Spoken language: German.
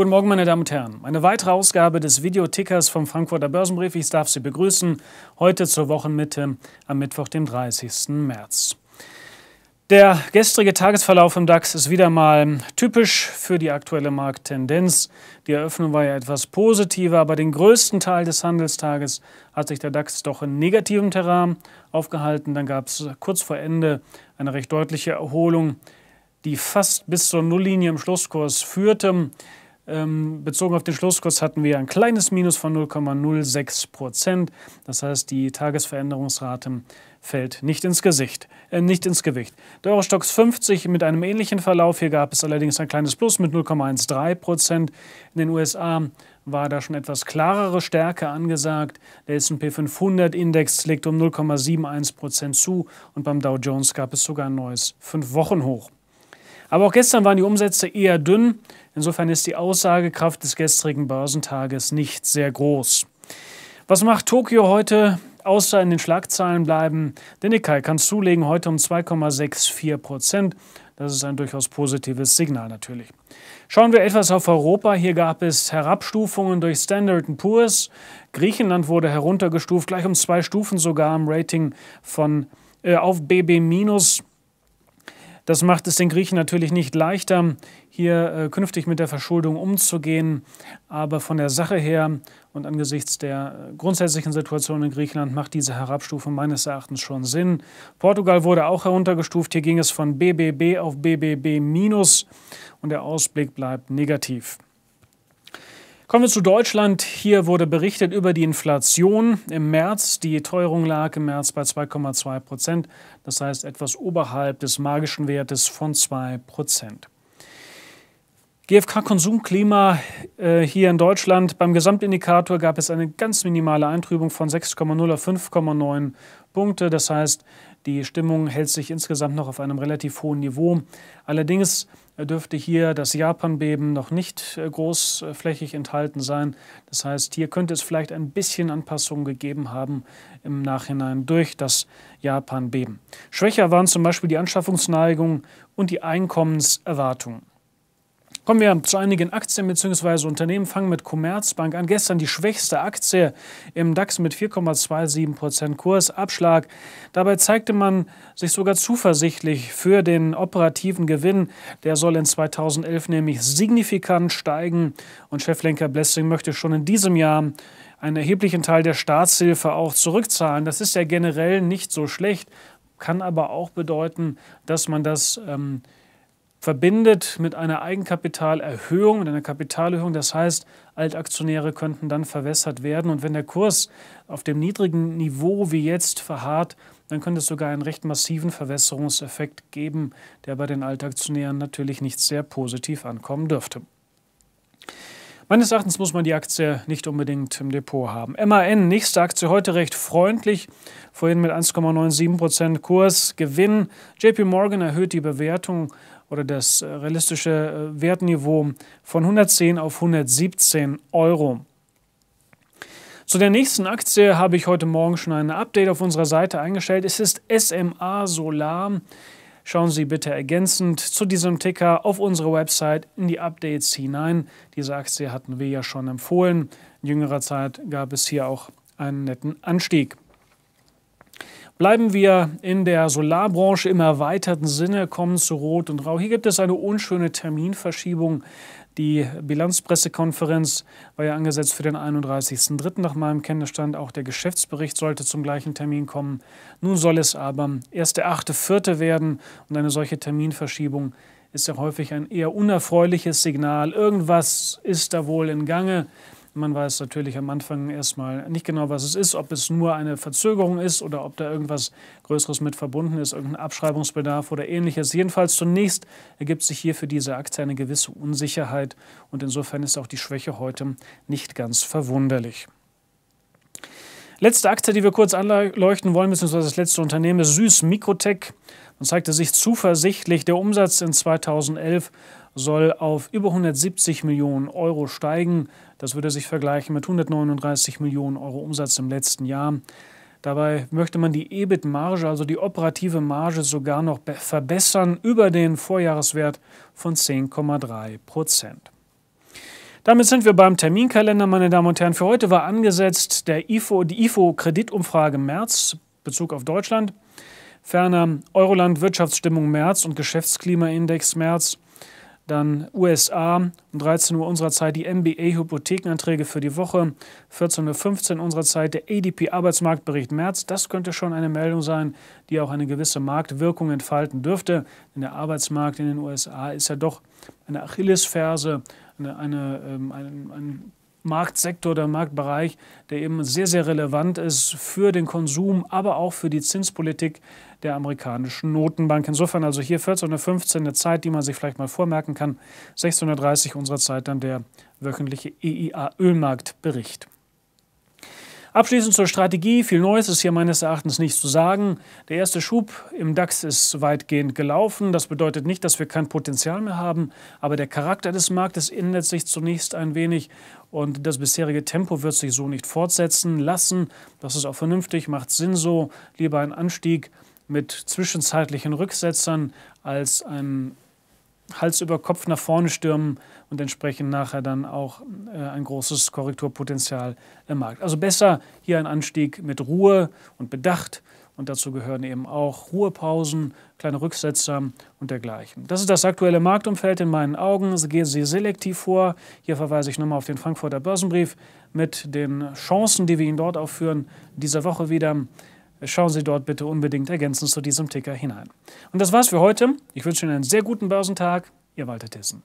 Guten Morgen, meine Damen und Herren. Eine weitere Ausgabe des Videotickers vom Frankfurter Börsenbrief. Ich darf Sie begrüßen. Heute zur Wochenmitte am Mittwoch, dem 30. März. Der gestrige Tagesverlauf im DAX ist wieder mal typisch für die aktuelle Markttendenz. Die Eröffnung war ja etwas positiver, aber den größten Teil des Handelstages hat sich der DAX doch in negativem Terrain aufgehalten. Dann gab es kurz vor Ende eine recht deutliche Erholung, die fast bis zur Nulllinie im Schlusskurs führte. Ähm, bezogen auf den Schlusskurs hatten wir ein kleines Minus von 0,06 Prozent. Das heißt, die Tagesveränderungsrate fällt nicht ins Gesicht, äh, nicht ins Gewicht. Der Eurostox 50 mit einem ähnlichen Verlauf. Hier gab es allerdings ein kleines Plus mit 0,13 Prozent. In den USA war da schon etwas klarere Stärke angesagt. Der S&P 500-Index legt um 0,71 Prozent zu und beim Dow Jones gab es sogar ein neues fünf wochen hoch aber auch gestern waren die Umsätze eher dünn. Insofern ist die Aussagekraft des gestrigen Börsentages nicht sehr groß. Was macht Tokio heute außer in den Schlagzeilen bleiben? Der Nikkei kann zulegen heute um 2,64 Prozent. Das ist ein durchaus positives Signal natürlich. Schauen wir etwas auf Europa. Hier gab es Herabstufungen durch Standard Poor's. Griechenland wurde heruntergestuft, gleich um zwei Stufen sogar im Rating von äh, auf BB- das macht es den Griechen natürlich nicht leichter, hier äh, künftig mit der Verschuldung umzugehen. Aber von der Sache her und angesichts der äh, grundsätzlichen Situation in Griechenland macht diese Herabstufung meines Erachtens schon Sinn. Portugal wurde auch heruntergestuft. Hier ging es von BBB auf BBB minus und der Ausblick bleibt negativ. Kommen wir zu Deutschland. Hier wurde berichtet über die Inflation im März. Die Teuerung lag im März bei 2,2 Prozent, das heißt etwas oberhalb des magischen Wertes von 2 Prozent. GfK-Konsumklima äh, hier in Deutschland. Beim Gesamtindikator gab es eine ganz minimale Eintrübung von 6,0 auf 5,9 Punkte. Das heißt, die Stimmung hält sich insgesamt noch auf einem relativ hohen Niveau. Allerdings dürfte hier das Japan-Beben noch nicht äh, großflächig enthalten sein. Das heißt, hier könnte es vielleicht ein bisschen Anpassungen gegeben haben im Nachhinein durch das Japan-Beben. Schwächer waren zum Beispiel die Anschaffungsneigung und die Einkommenserwartungen. Kommen wir zu einigen Aktien bzw. Unternehmen. Fangen mit Commerzbank an. Gestern die schwächste Aktie im DAX mit 4,27% Kursabschlag. Dabei zeigte man sich sogar zuversichtlich für den operativen Gewinn. Der soll in 2011 nämlich signifikant steigen. Und Cheflenker Blessing möchte schon in diesem Jahr einen erheblichen Teil der Staatshilfe auch zurückzahlen. Das ist ja generell nicht so schlecht, kann aber auch bedeuten, dass man das... Ähm, verbindet mit einer Eigenkapitalerhöhung, mit einer Kapitalerhöhung. Das heißt, Altaktionäre könnten dann verwässert werden. Und wenn der Kurs auf dem niedrigen Niveau wie jetzt verharrt, dann könnte es sogar einen recht massiven Verwässerungseffekt geben, der bei den Altaktionären natürlich nicht sehr positiv ankommen dürfte. Meines Erachtens muss man die Aktie nicht unbedingt im Depot haben. MAN, nächste Aktie heute recht freundlich, vorhin mit 1,97% Kurs, Gewinn. JP Morgan erhöht die Bewertung oder das äh, realistische äh, Wertniveau von 110 auf 117 Euro. Zu der nächsten Aktie habe ich heute Morgen schon ein Update auf unserer Seite eingestellt. Es ist SMA Solar. Schauen Sie bitte ergänzend zu diesem Ticker auf unsere Website in die Updates hinein. Diese Aktie hatten wir ja schon empfohlen. In jüngerer Zeit gab es hier auch einen netten Anstieg. Bleiben wir in der Solarbranche im erweiterten Sinne, kommen zu Rot und Rau. Hier gibt es eine unschöne Terminverschiebung. Die Bilanzpressekonferenz war ja angesetzt für den 31.03. nach meinem Kenntnisstand. Auch der Geschäftsbericht sollte zum gleichen Termin kommen. Nun soll es aber erst der 8.04. werden und eine solche Terminverschiebung ist ja häufig ein eher unerfreuliches Signal. Irgendwas ist da wohl in Gange. Man weiß natürlich am Anfang erstmal nicht genau, was es ist, ob es nur eine Verzögerung ist oder ob da irgendwas Größeres mit verbunden ist, irgendein Abschreibungsbedarf oder ähnliches. Jedenfalls zunächst ergibt sich hier für diese Aktie eine gewisse Unsicherheit und insofern ist auch die Schwäche heute nicht ganz verwunderlich. Letzte Aktie, die wir kurz anleuchten wollen, beziehungsweise das letzte Unternehmen Süß Mikrotech. Man zeigte sich zuversichtlich, der Umsatz in 2011 soll auf über 170 Millionen Euro steigen. Das würde sich vergleichen mit 139 Millionen Euro Umsatz im letzten Jahr. Dabei möchte man die EBIT-Marge, also die operative Marge, sogar noch verbessern über den Vorjahreswert von 10,3 Prozent. Damit sind wir beim Terminkalender, meine Damen und Herren. Für heute war angesetzt der IFO, die IFO-Kreditumfrage März, Bezug auf Deutschland. Ferner Euroland Wirtschaftsstimmung März und Geschäftsklimaindex März. Dann USA um 13 Uhr unserer Zeit die MBA-Hypothekenanträge für die Woche. 14.15 Uhr unserer Zeit der ADP-Arbeitsmarktbericht März. Das könnte schon eine Meldung sein, die auch eine gewisse Marktwirkung entfalten dürfte. Denn der Arbeitsmarkt in den USA ist ja doch eine Achillesferse, eine, eine, ähm, ein, ein Marktsektor, der Marktbereich, der eben sehr, sehr relevant ist für den Konsum, aber auch für die Zinspolitik der amerikanischen Notenbank. Insofern also hier 14.15 Uhr eine Zeit, die man sich vielleicht mal vormerken kann. 16.30 Uhr unserer Zeit dann der wöchentliche EIA-Ölmarktbericht. Abschließend zur Strategie. Viel Neues ist hier meines Erachtens nicht zu sagen. Der erste Schub im DAX ist weitgehend gelaufen. Das bedeutet nicht, dass wir kein Potenzial mehr haben, aber der Charakter des Marktes ändert sich zunächst ein wenig und das bisherige Tempo wird sich so nicht fortsetzen lassen. Das ist auch vernünftig, macht Sinn so. Lieber ein Anstieg mit zwischenzeitlichen Rücksetzern als ein Hals über Kopf nach vorne stürmen und entsprechend nachher dann auch äh, ein großes Korrekturpotenzial im Markt. Also besser hier ein Anstieg mit Ruhe und Bedacht und dazu gehören eben auch Ruhepausen, kleine Rücksetzer und dergleichen. Das ist das aktuelle Marktumfeld in meinen Augen. Gehen Sie selektiv vor. Hier verweise ich nochmal auf den Frankfurter Börsenbrief mit den Chancen, die wir Ihnen dort aufführen, dieser Woche wieder. Schauen Sie dort bitte unbedingt ergänzend zu diesem Ticker hinein. Und das war's für heute. Ich wünsche Ihnen einen sehr guten Börsentag. Ihr Walter Tissen.